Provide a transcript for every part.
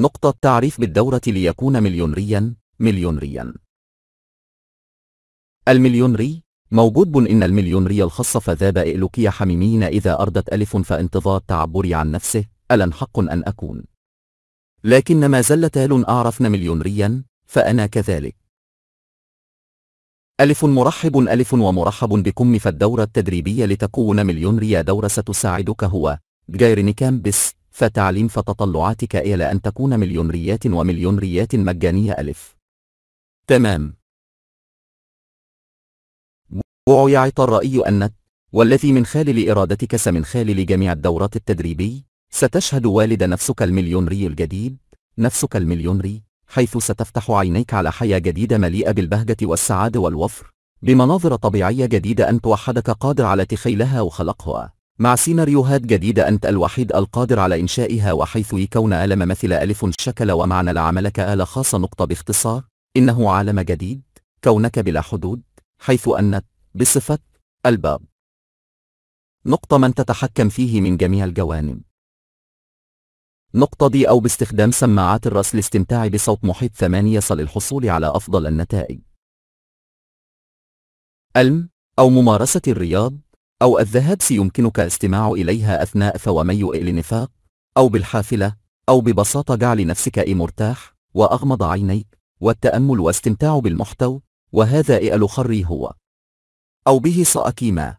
نقطة تعريف بالدورة ليكون مليونريا مليونريا المليونري موجود بن إن المليونري الخاص فذاب إلوكي حميمين إذا أردت ألف فانتظار تعبري عن نفسه ألن حق أن أكون لكن ما زلت تال أعرفن مليونريا فأنا كذلك ألف مرحب ألف ومرحب بكم فالدورة التدريبية لتكون مليونريا دورة ستساعدك هو جايرني كامبس فتعليم فتطلعاتك إلى أن تكون مليونريات ومليونريات مجانية ألف تمام وعيعط الرأي أنك والذي من خالل إرادتك سمن خالل جميع الدورات التدريبي ستشهد والد نفسك المليونري الجديد نفسك المليونري حيث ستفتح عينيك على حياة جديدة مليئة بالبهجة والسعادة والوفر بمناظر طبيعية جديدة أن توحدك قادر على تخيلها وخلقها مع سيناريوهات جديدة أنت الوحيد القادر على إنشائها وحيث يكون ألم مثل ألف شكل ومعنى لعملك آل خاصة نقطة باختصار إنه عالم جديد كونك بلا حدود حيث أنت بصفة الباب نقطة من تتحكم فيه من جميع الجوانب نقطة دي أو باستخدام سماعات الرأس لاستمتاع بصوت محيط ثمانية يصل الحصول على أفضل النتائج ألم أو ممارسة الرياض أو الذهاب سيمكنك استماع إليها أثناء ثوامي النفاق أو بالحافلة أو ببساطة جعل نفسك مرتاح وأغمض عينيك والتأمل واستمتاع بالمحتوى وهذا إئل خري هو أو به سأكيما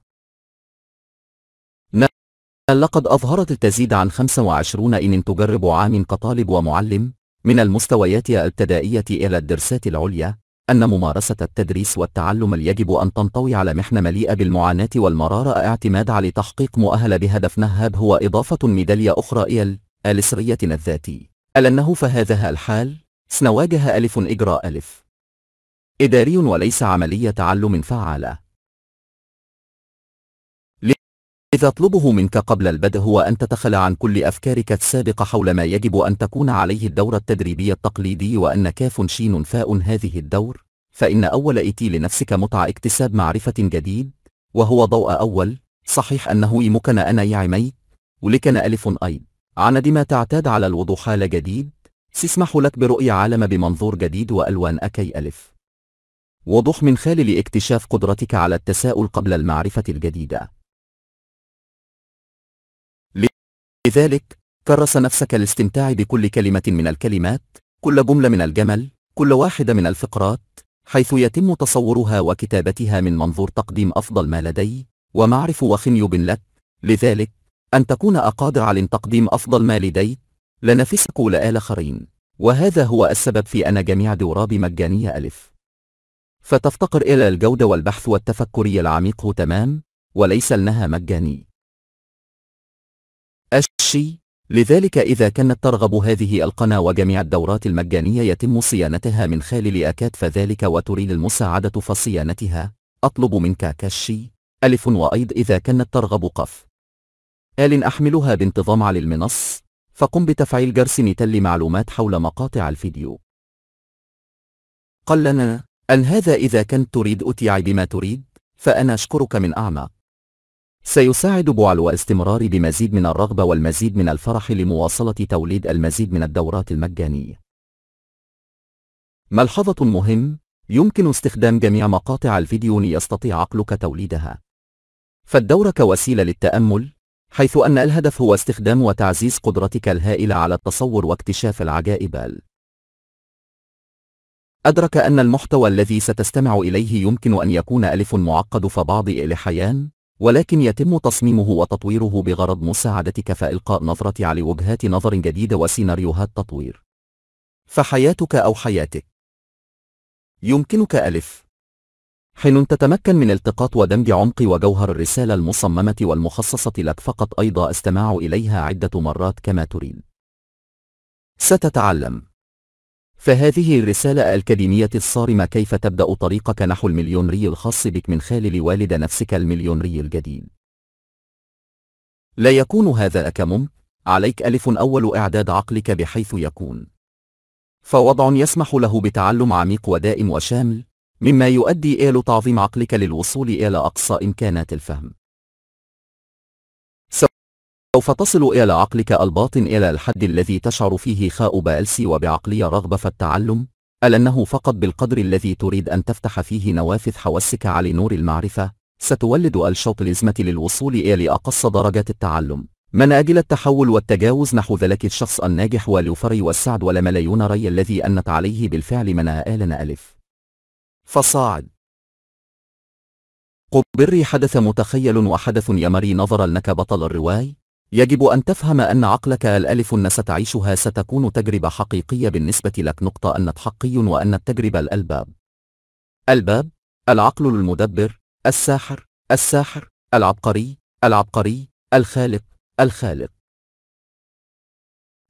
لقد أظهرت التزيد عن 25 إن تجرب عام كطالب ومعلم من المستويات الابتدائية إلى الدرسات العليا أن ممارسة التدريس والتعلم يجب أن تنطوي على محنة مليئة بالمعاناة والمرارة اعتماد على تحقيق مؤهلة بهدف نهاب هو إضافة ميدالية أخرى إلى الإسرية الذاتي ألنه فهذا الحال سنواجه ألف إجراء ألف إداري وليس عملية تعلم فعالة إذا أطلبه منك قبل البدء هو أن تتخلى عن كل أفكارك السابقة حول ما يجب أن تكون عليه الدور التدريبي التقليدي وأن كاف شين فاء هذه الدور فإن أول إتي لنفسك متع اكتساب معرفة جديد وهو ضوء أول صحيح أنه يمكن أنا يعمي ولكن ألف أي عن ما تعتاد على الوضوح على جديد سيسمح لك برؤية عالم بمنظور جديد وألوان أكي ألف وضوح من خلال اكتشاف قدرتك على التساؤل قبل المعرفة الجديدة لذلك كرس نفسك الاستمتاع بكل كلمة من الكلمات كل جملة من الجمل كل واحدة من الفقرات حيث يتم تصورها وكتابتها من منظور تقديم أفضل ما لدي ومعرف وخنيب لك لذلك أن تكون أقادر على تقديم أفضل ما لدي لنفسك ولآخرين وهذا هو السبب في أن جميع دوراب مجانية ألف فتفتقر إلى الجودة والبحث والتفكري العميق تمام وليس لنها مجاني الشي لذلك إذا كانت ترغب هذه القناة وجميع الدورات المجانية يتم صيانتها من خلال أكاد فذلك وتريد المساعدة فصيانتها أطلب منك كشي ألف وأيض إذا كانت ترغب قف آل أحملها بانتظام على المنص فقم بتفعيل جرس نتل معلومات حول مقاطع الفيديو قلنا أن هذا إذا كنت تريد أتيع بما تريد فأنا أشكرك من أعماق سيساعد بوعلو واستمرار بمزيد من الرغبة والمزيد من الفرح لمواصلة توليد المزيد من الدورات المجانية. ملحظة مهم يمكن استخدام جميع مقاطع الفيديو ليستطيع عقلك توليدها. فالدورة كوسيلة للتأمل، حيث أن الهدف هو استخدام وتعزيز قدرتك الهائلة على التصور واكتشاف العجائب. أدرك أن المحتوى الذي ستستمع إليه يمكن أن يكون ألف معقد فبعض حيان ولكن يتم تصميمه وتطويره بغرض مساعدتك في إلقاء نظرة على وجهات نظر جديدة وسيناريوهات تطوير. فحياتك أو حياتك يمكنك ألف حين تتمكن من التقاط ودمج عمق وجوهر الرسالة المصممة والمخصصة لك فقط أيضا استماع إليها عدة مرات كما تريد ستتعلم فهذه الرسالة الأكاديمية الصارمة كيف تبدأ طريقك نحو المليونري الخاص بك من خلال والد نفسك المليونري الجديد لا يكون هذا أكمم عليك ألف أول إعداد عقلك بحيث يكون فوضع يسمح له بتعلم عميق ودائم وشامل مما يؤدي إلى تعظيم عقلك للوصول إلى أقصى إمكانات الفهم سوف تصل إلى عقلك الباطن إلى الحد الذي تشعر فيه خاء بالسي وبعقلية رغبة في التعلم ألا أنه فقط بالقدر الذي تريد أن تفتح فيه نوافذ حواسك على نور المعرفة ستولد الشوط الإزمة للوصول إلى أقصى درجات التعلم من أجل التحول والتجاوز نحو ذلك الشخص الناجح واليفري والسعد ولملايون ري الذي أنت عليه بالفعل من آلنا ألف فصاعد قبري حدث متخيل وحدث يمري نظرا لك بطل الرواي يجب أن تفهم أن عقلك الألف أن ستعيشها ستكون تجربة حقيقية بالنسبة لك نقطة أن حقي وأن التجربة الألباب الباب العقل المدبر الساحر الساحر العبقري العبقري الخالق الخالق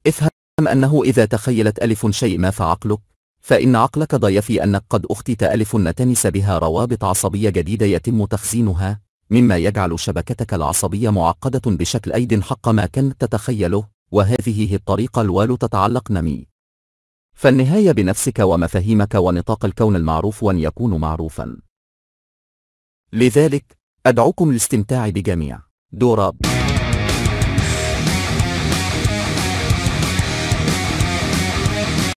افهم أنه إذا تخيلت ألف شيء ما فعقلك فإن عقلك ضيفي أنك قد أختت ألف تنس بها روابط عصبية جديدة يتم تخزينها مما يجعل شبكتك العصبية معقدة بشكل أيد حق ما كنت تتخيله وهذه هي الطريقة الوال تتعلق نمي فالنهاية بنفسك ومفاهيمك ونطاق الكون المعروف وأن يكون معروفا لذلك أدعوكم للاستمتاع بجميع دوراب